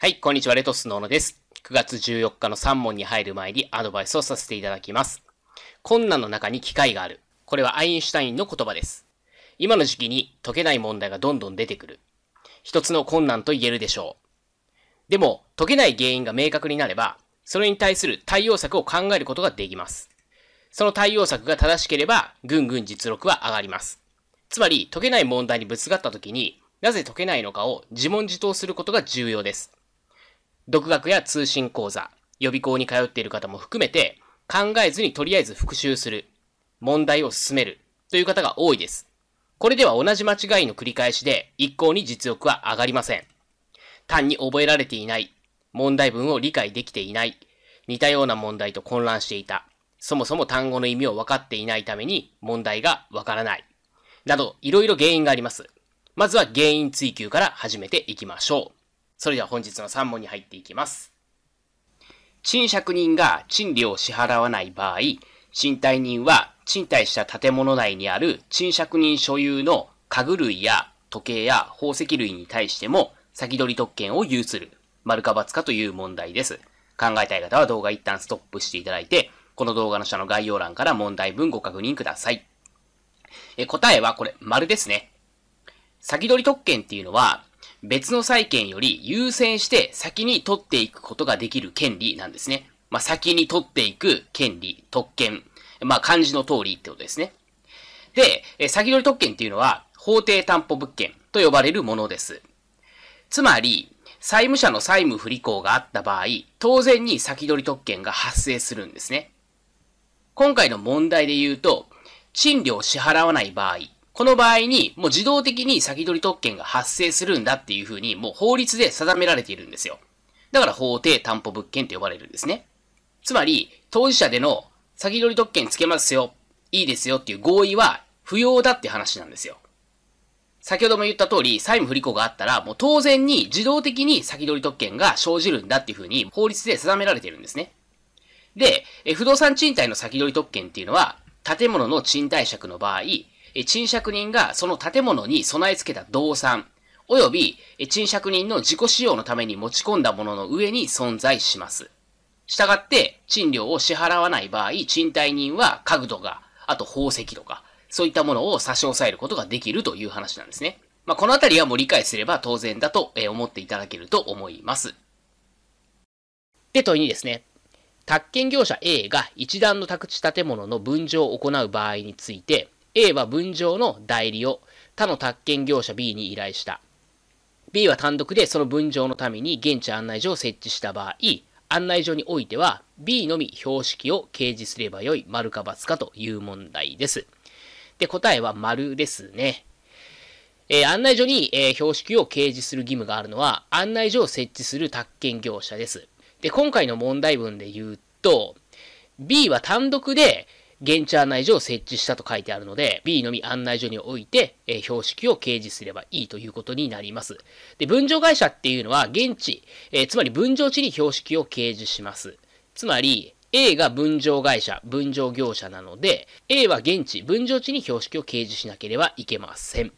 はい、こんにちは、レトスの小野です。9月14日の3問に入る前にアドバイスをさせていただきます。困難の中に機会がある。これはアインシュタインの言葉です。今の時期に解けない問題がどんどん出てくる。一つの困難と言えるでしょう。でも、解けない原因が明確になれば、それに対する対応策を考えることができます。その対応策が正しければ、ぐんぐん実力は上がります。つまり、解けない問題にぶつかった時に、なぜ解けないのかを自問自答することが重要です。独学や通信講座、予備校に通っている方も含めて、考えずにとりあえず復習する、問題を進めるという方が多いです。これでは同じ間違いの繰り返しで一向に実力は上がりません。単に覚えられていない、問題文を理解できていない、似たような問題と混乱していた、そもそも単語の意味を分かっていないために問題が分からない、などいろいろ原因があります。まずは原因追求から始めていきましょう。それでは本日の3問に入っていきます。賃借人が賃料を支払わない場合、賃貸人は賃貸した建物内にある賃借人所有の家具類や時計や宝石類に対しても先取り特権を有する。丸か罰かという問題です。考えたい方は動画一旦ストップしていただいて、この動画の下の概要欄から問題文ご確認ください。え答えはこれ、丸ですね。先取り特権っていうのは、別の債権より優先して先に取っていくことができる権利なんですね。まあ、先に取っていく権利、特権。まあ、漢字の通りってことですね。で、え先取り特権っていうのは、法定担保物件と呼ばれるものです。つまり、債務者の債務不履行があった場合、当然に先取り特権が発生するんですね。今回の問題で言うと、賃料を支払わない場合、この場合に、もう自動的に先取り特権が発生するんだっていうふうに、もう法律で定められているんですよ。だから法定担保物件って呼ばれるんですね。つまり、当事者での先取り特権つけますよ、いいですよっていう合意は不要だって話なんですよ。先ほども言った通り、債務不履行があったら、もう当然に自動的に先取り特権が生じるんだっていうふうに法律で定められているんですね。で、不動産賃貸の先取り特権っていうのは、建物の賃貸借の場合、賃借人がその建物に備え付けた動産、及び賃借人の自己使用のために持ち込んだものの上に存在します。したがって、賃料を支払わない場合、賃貸人は家具とか、あと宝石とか、そういったものを差し押さえることができるという話なんですね。まあ、このあたりはもう理解すれば当然だと思っていただけると思います。で、問いにですね、宅建業者 A が一段の宅地建物の分譲を行う場合について、A は分譲の代理を他の宅建業者 B に依頼した。B は単独でその分譲のために現地案内所を設置した場合、案内所においては B のみ標識を掲示すればよい丸か×かという問題です。で、答えは丸ですね。えー、案内所に、えー、標識を掲示する義務があるのは案内所を設置する宅建業者です。で、今回の問題文で言うと、B は単独で現地案内所を設置したと書いてあるので、B のみ案内所において、え標識を掲示すればいいということになります。で、分譲会社っていうのは、現地、えつまり分譲地に標識を掲示します。つまり、A が分譲会社、分譲業者なので、A は現地、分譲地に標識を掲示しなければいけません。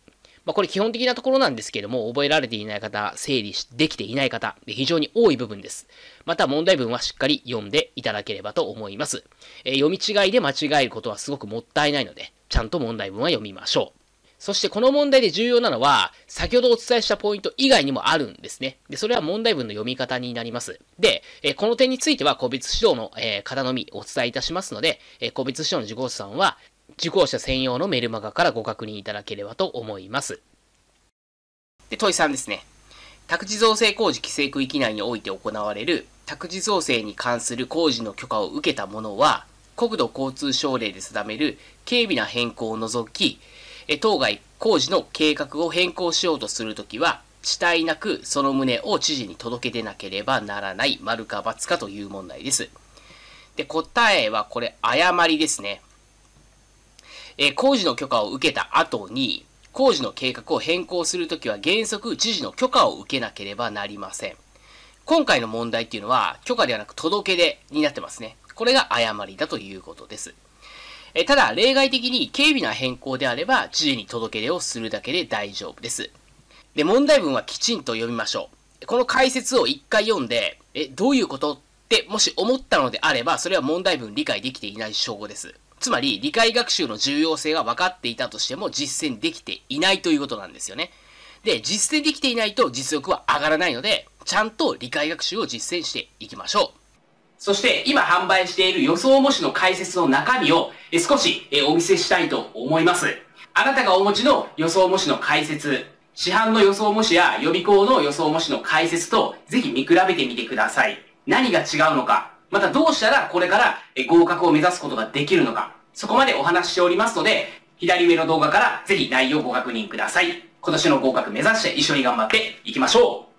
まあ、これ基本的なところなんですけれども、覚えられていない方、整理できていない方、非常に多い部分です。また問題文はしっかり読んでいただければと思います。えー、読み違いで間違えることはすごくもったいないので、ちゃんと問題文は読みましょう。そしてこの問題で重要なのは、先ほどお伝えしたポイント以外にもあるんですね。で、それは問題文の読み方になります。で、えこの点については個別指導の、え方のみお伝えいたしますので、え個別指導の受講者さんは、受講者専用のメルマガからご確認いただければと思います。で、問い3ですね。宅地造成工事規制区域内において行われる宅地造成に関する工事の許可を受けた者は、国土交通省令で定める軽微な変更を除き、当該工事の計画を変更しようとするときは、地帯なくその旨を知事に届け出なければならない、丸か×かという問題です。で、答えはこれ、誤りですね。え工事の許可を受けた後に、工事の計画を変更するときは原則知事の許可を受けなければなりません。今回の問題っていうのは、許可ではなく届け出になってますね。これが誤りだということです。えただ、例外的に軽微な変更であれば、知事に届け出をするだけで大丈夫です。で、問題文はきちんと読みましょう。この解説を一回読んで、え、どういうことってもし思ったのであれば、それは問題文理解できていない証拠です。つまり理解学習の重要性が分かっていたとしても実践できていないということなんですよね。で、実践できていないと実力は上がらないので、ちゃんと理解学習を実践していきましょう。そして今販売している予想模試の解説の中身を少しお見せしたいと思います。あなたがお持ちの予想模試の解説、市販の予想模試や予備校の予想模試の解説とぜひ見比べてみてください。何が違うのか、またどうしたらこれから合格を目指すことができるのか、そこまでお話ししておりますので、左上の動画からぜひ内容をご確認ください。今年の合格目指して一緒に頑張っていきましょう